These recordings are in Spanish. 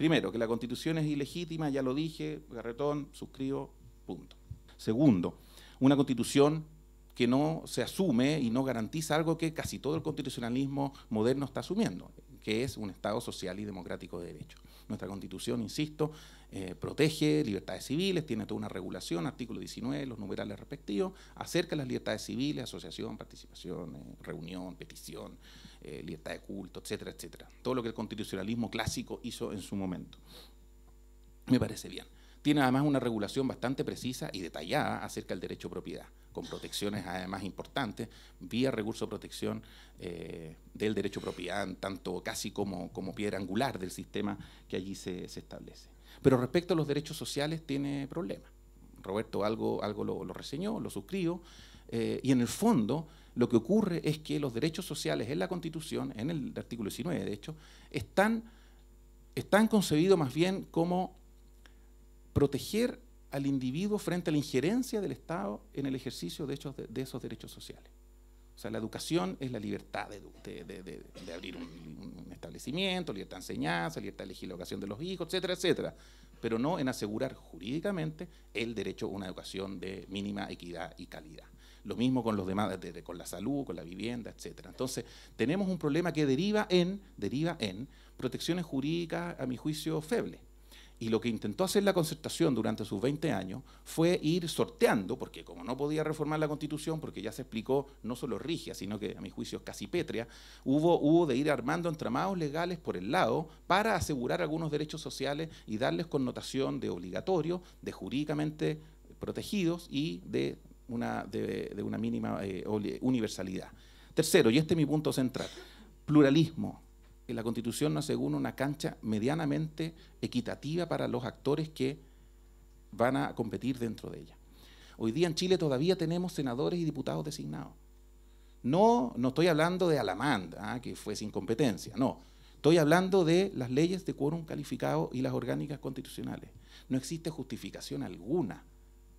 Primero, que la constitución es ilegítima, ya lo dije, garretón, suscribo, punto. Segundo, una constitución que no se asume y no garantiza algo que casi todo el constitucionalismo moderno está asumiendo, que es un Estado social y democrático de derecho. Nuestra constitución, insisto, eh, protege libertades civiles, tiene toda una regulación, artículo 19, los numerales respectivos, acerca de las libertades civiles, asociación, participación, eh, reunión, petición, eh, libertad de culto, etcétera, etcétera. Todo lo que el constitucionalismo clásico hizo en su momento. Me parece bien. Tiene además una regulación bastante precisa y detallada acerca del derecho a propiedad, con protecciones además importantes, vía recurso de protección eh, del derecho a propiedad, tanto casi como, como piedra angular del sistema que allí se, establece. Pero respecto a los derechos sociales tiene problemas. Roberto algo, algo lo, lo reseñó, lo suscribo. Eh, y en el fondo lo que ocurre es que los derechos sociales en la Constitución, en el artículo 19 de hecho, están, están concebidos más bien como proteger al individuo frente a la injerencia del Estado en el ejercicio de, hechos de, esos derechos sociales. O sea, la educación es la libertad de, abrir un, establecimiento, libertad de enseñanza, libertad de elegir la educación de los hijos, etcétera, etcétera, pero no en asegurar jurídicamente el derecho a una educación de mínima equidad y calidad lo mismo con los demás, con la salud, con la vivienda, etc. Entonces, tenemos un problema que deriva en, deriva en protecciones jurídicas, a mi juicio, febles. Y lo que intentó hacer la concertación durante sus 20 años fue ir sorteando, porque como no podía reformar la constitución, porque ya se explicó, no solo rigia, sino que a mi juicio es casi pétrea, hubo, hubo de ir armando entramados legales por el lado para asegurar algunos derechos sociales y darles connotación de obligatorio, de jurídicamente protegidos y de de, una mínima eh, universalidad. Tercero, y este es mi punto central, pluralismo. la Constitución no asegura una cancha medianamente equitativa para los actores que van a competir dentro de ella. Hoy día en Chile todavía tenemos senadores y diputados designados. No, no estoy hablando de Alamanda, ah, que fue sin competencia, no. Estoy hablando de las leyes de quórum calificado y las orgánicas constitucionales. No existe justificación alguna,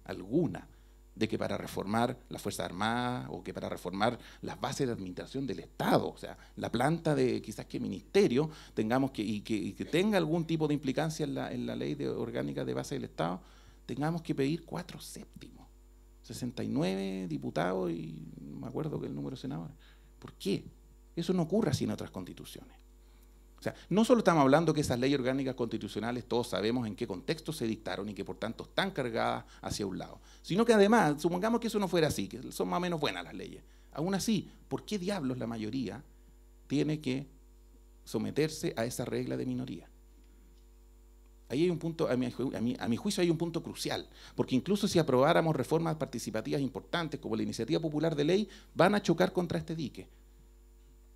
alguna, de que para reformar la Fuerza Armada o que para reformar las bases de administración del Estado, o sea, la planta de quizás que ministerio tengamos que y, que, tenga algún tipo de implicancia en la, en la ley de orgánica de base del Estado, tengamos que pedir cuatro séptimos, 69 diputados y me acuerdo que el número de senadores. ¿Por qué? Eso no ocurre así otras constituciones. O sea, no solo estamos hablando que esas leyes orgánicas constitucionales todos sabemos en qué contexto se dictaron y que por tanto están cargadas hacia un lado, sino que además, supongamos que eso no fuera así, que son más o menos buenas las leyes. Aún así, ¿por qué diablos la mayoría tiene que someterse a esa regla de minoría? Ahí hay un punto, a mi, juicio hay un punto crucial, porque incluso si aprobáramos reformas participativas importantes como la iniciativa popular de ley, van a chocar contra este dique,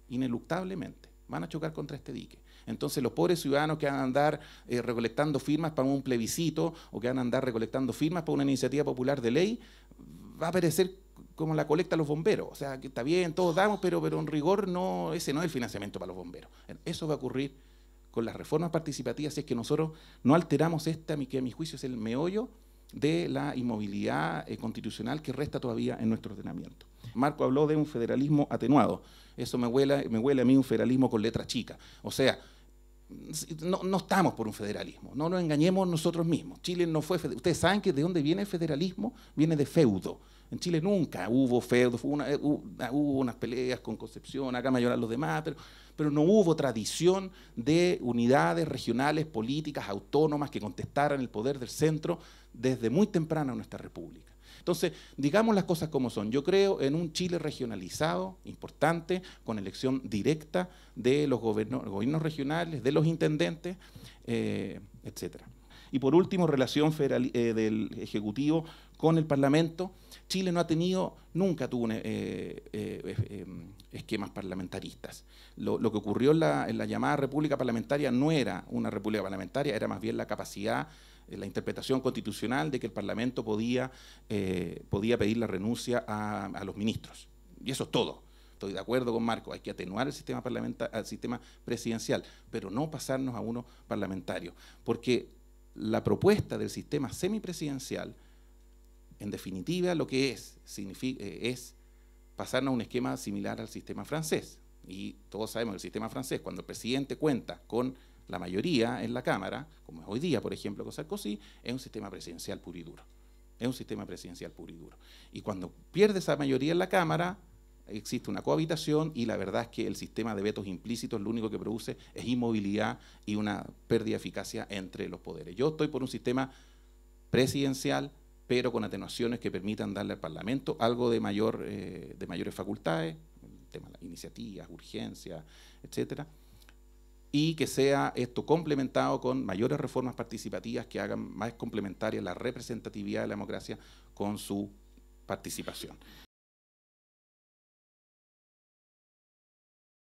ineluctablemente van a chocar contra este dique. Entonces los pobres ciudadanos que van a andar eh, recolectando firmas para un plebiscito o que van a andar recolectando firmas para una iniciativa popular de ley, va a parecer como la colecta los bomberos. O sea, que está bien, todos damos, pero, pero en rigor no, ese no es el financiamiento para los bomberos. Eso va a ocurrir con las reformas participativas si es que nosotros no alteramos esta, que a mi juicio es el meollo de la inmovilidad eh, constitucional que resta todavía en nuestro ordenamiento. Marco habló de un federalismo atenuado. Eso me huele, me huele a mí un federalismo con letra chica. O sea, no, no, estamos por un federalismo, no nos engañemos nosotros mismos. Chile no fue federalismo. Ustedes saben que de dónde viene el federalismo, viene de feudo. En Chile nunca hubo feudo, eh, ah, hubo, unas peleas con Concepción, acá a los demás, pero, no hubo tradición de unidades regionales, políticas, autónomas que contestaran el poder del centro desde muy temprano en nuestra república. Entonces, digamos las cosas como son. Yo creo en un Chile regionalizado, importante, con elección directa de los gobiernos, regionales, de los intendentes, eh, etcétera. Y por último, relación eh, del Ejecutivo con el Parlamento. Chile no ha tenido, nunca tuvo eh, eh, esquemas parlamentaristas. Lo, que ocurrió en la, llamada República Parlamentaria no era una República Parlamentaria, era más bien la capacidad, la interpretación constitucional de que el Parlamento podía, podía pedir la renuncia a, los ministros. Y eso es todo estoy de acuerdo con Marco, hay que atenuar el sistema, el sistema presidencial, pero no pasarnos a uno parlamentario, porque la propuesta del sistema semipresidencial, en definitiva, lo que es, eh, es pasarnos a un esquema similar al sistema francés. Y todos sabemos que el sistema francés, cuando el presidente cuenta con la mayoría en la Cámara, como es hoy día, por ejemplo, con Sarkozy, es un sistema presidencial puro y duro. Es un sistema presidencial puro y duro. Y cuando pierde esa mayoría en la Cámara, existe una cohabitación y la verdad es que el sistema de vetos implícitos lo único que produce es inmovilidad y una pérdida de eficacia entre los poderes. Yo estoy por un sistema presidencial, pero con atenuaciones que permitan darle al Parlamento algo de, mayor, eh, de mayores facultades, iniciativas, urgencias, etcétera, y que sea esto complementado con mayores reformas participativas que hagan más complementaria la representatividad de la democracia con su participación.